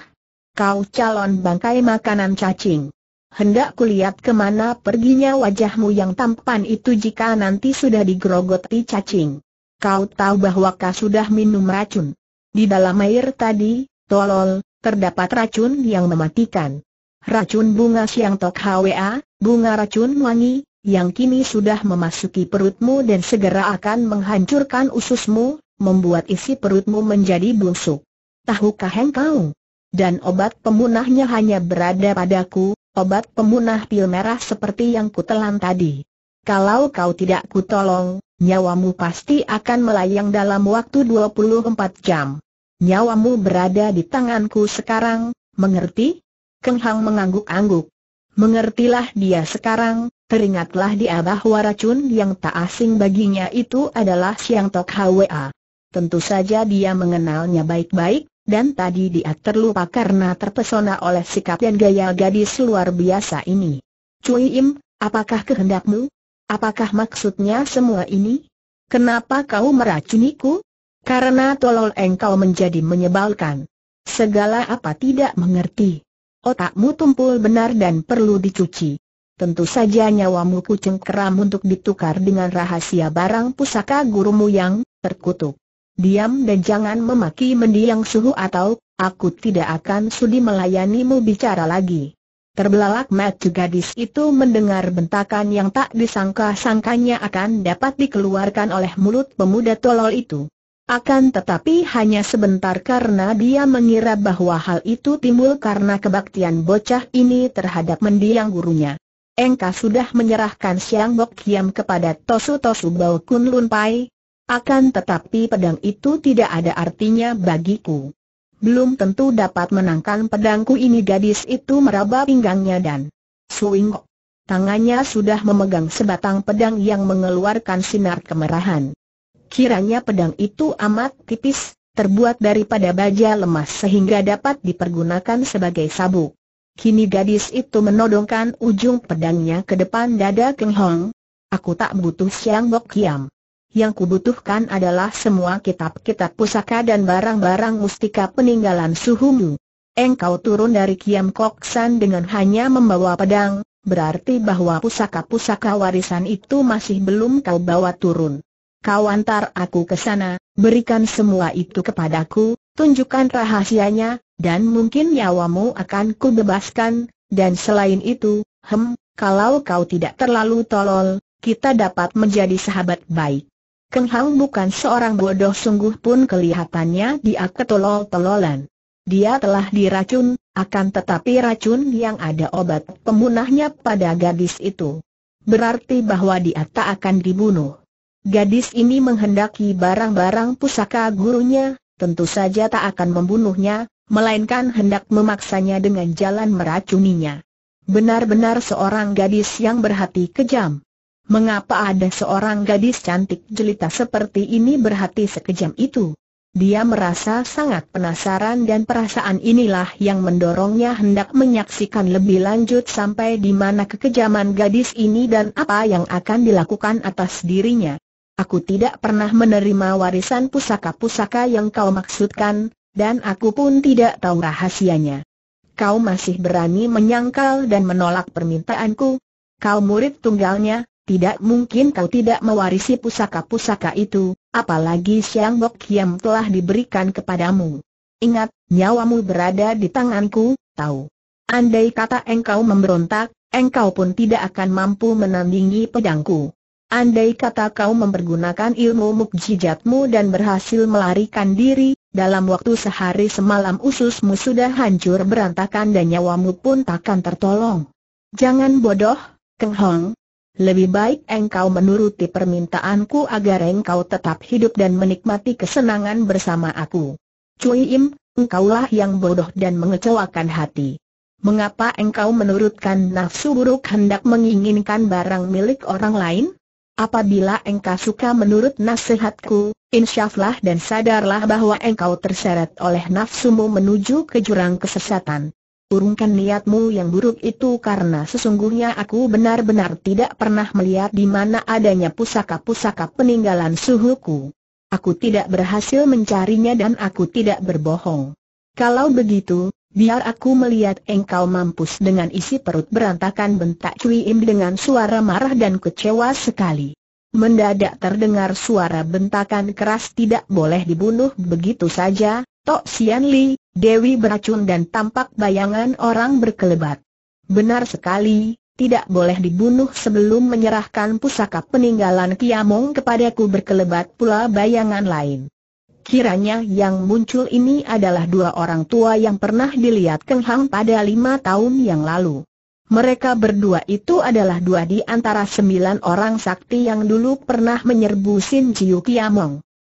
Kau calon bangkai makanan cacing. Hendak kulihat kemana perginya wajahmu yang tampan itu jika nanti sudah digerogoti cacing. Kau tahu bahwa kau sudah minum racun. Di dalam air tadi, tolol, terdapat racun yang mematikan. Racun bunga siang tok HWA, bunga racun wangi, yang kini sudah memasuki perutmu dan segera akan menghancurkan ususmu, membuat isi perutmu menjadi busuk. Tahukah engkau? Dan obat pemunahnya hanya berada padaku, obat pemunah pil merah seperti yang kutelan tadi. Kalau kau tidak kutolong, nyawamu pasti akan melayang dalam waktu 24 jam. Nyawamu berada di tanganku sekarang, mengerti? Keng Hang mengangguk-angguk. Mengertilah dia sekarang, teringatlah dia bahwa racun yang tak asing baginya itu adalah Siang Tok Hwa. Tentu saja dia mengenalnya baik-baik, dan tadi dia terlupa karena terpesona oleh sikap dan gaya gadis luar biasa ini. Cui Im, apakah kehendakmu? Apakah maksudnya semua ini? Kenapa kau meracuniku? Karena tolol engkau menjadi menyebalkan. Segala apa tidak mengerti. Otakmu tumpul benar dan perlu dicuci. Tentu saja nyawamu kucing keram untuk ditukar dengan rahasia barang pusaka gurumu yang terkutuk. Diam dan jangan memaki mendiang suhu atau aku tidak akan sudi melayanimu bicara lagi. Terbelalak mata gadis itu mendengar bentakan yang tak disangka-sangkanya akan dapat dikeluarkan oleh mulut pemuda tolol itu. Akan tetapi hanya sebentar karena dia mengira bahwa hal itu timbul karena kebaktian bocah ini terhadap mendiang gurunya. Engka sudah menyerahkan Siang Bok Kiam kepada Tosu Tosu Bau Kun Lun Pai. Akan tetapi pedang itu tidak ada artinya bagiku. Belum tentu dapat menangkan pedangku ini gadis itu meraba pinggangnya dan swing. Tangannya sudah memegang sebatang pedang yang mengeluarkan sinar kemerahan. Kiranya pedang itu amat tipis, terbuat daripada baja lemas sehingga dapat dipergunakan sebagai sabuk. Kini gadis itu menodongkan ujung pedangnya ke depan dada Keng Hong. Aku tak butuh Siang Bok Kiam. Yang kubutuhkan adalah semua kitab-kitab pusaka dan barang-barang mustika peninggalan suhumu. Engkau turun dari Kiam Kok San dengan hanya membawa pedang, berarti bahwa pusaka-pusaka warisan itu masih belum kau bawa turun kau antar aku ke sana, berikan semua itu kepadaku, tunjukkan rahasianya, dan mungkin nyawamu akan kubebaskan, dan selain itu, hem, kalau kau tidak terlalu tolol, kita dapat menjadi sahabat baik. Keng Hang bukan seorang bodoh sungguh pun kelihatannya dia ketolol-tololan. Dia telah diracun, akan tetapi racun yang ada obat pembunahnya pada gadis itu. Berarti bahwa dia tak akan dibunuh. Gadis ini menghendaki barang-barang pusaka gurunya, tentu saja tak akan membunuhnya, melainkan hendak memaksanya dengan jalan meracuninya. Benar-benar seorang gadis yang berhati kejam. Mengapa ada seorang gadis cantik jelita seperti ini berhati sekejam itu? Dia merasa sangat penasaran dan perasaan inilah yang mendorongnya hendak menyaksikan lebih lanjut sampai di mana kekejaman gadis ini dan apa yang akan dilakukan atas dirinya. Aku tidak pernah menerima warisan pusaka-pusaka yang kau maksudkan, dan aku pun tidak tahu rahasianya. Kau masih berani menyangkal dan menolak permintaanku? Kau murid tunggalnya, tidak mungkin kau tidak mewarisi pusaka-pusaka itu, apalagi Siang Bok Kiam telah diberikan kepadamu. Ingat, nyawamu berada di tanganku, tahu. Andai kata engkau memberontak, engkau pun tidak akan mampu menandingi pedangku. Andai kata kau mempergunakan ilmu mukjizatmu dan berhasil melarikan diri, dalam waktu sehari semalam ususmu sudah hancur berantakan dan nyawamu pun takkan tertolong. Jangan bodoh, Keng Hong. Lebih baik engkau menuruti permintaanku agar engkau tetap hidup dan menikmati kesenangan bersama aku. Cui Im, engkaulah yang bodoh dan mengecewakan hati. Mengapa engkau menurutkan nafsu buruk hendak menginginkan barang milik orang lain? Apabila engkau suka menurut nasihatku, insyaflah dan sadarlah bahwa engkau terseret oleh nafsumu menuju ke jurang kesesatan. Urungkan niatmu yang buruk itu karena sesungguhnya aku benar-benar tidak pernah melihat di mana adanya pusaka-pusaka peninggalan suhuku. Aku tidak berhasil mencarinya dan aku tidak berbohong. Kalau begitu, Biar aku melihat engkau mampus dengan isi perut berantakan bentak Cui Im dengan suara marah dan kecewa sekali. Mendadak terdengar suara bentakan keras tidak boleh dibunuh begitu saja, Tok Sian Li, Dewi beracun dan tampak bayangan orang berkelebat. Benar sekali, tidak boleh dibunuh sebelum menyerahkan pusaka peninggalan Kiamong kepadaku berkelebat pula bayangan lain. Kiranya yang muncul ini adalah dua orang tua yang pernah dilihat Keng Hang pada lima tahun yang lalu. Mereka berdua itu adalah dua di antara sembilan orang sakti yang dulu pernah menyerbu Sin Chiu Kiamong.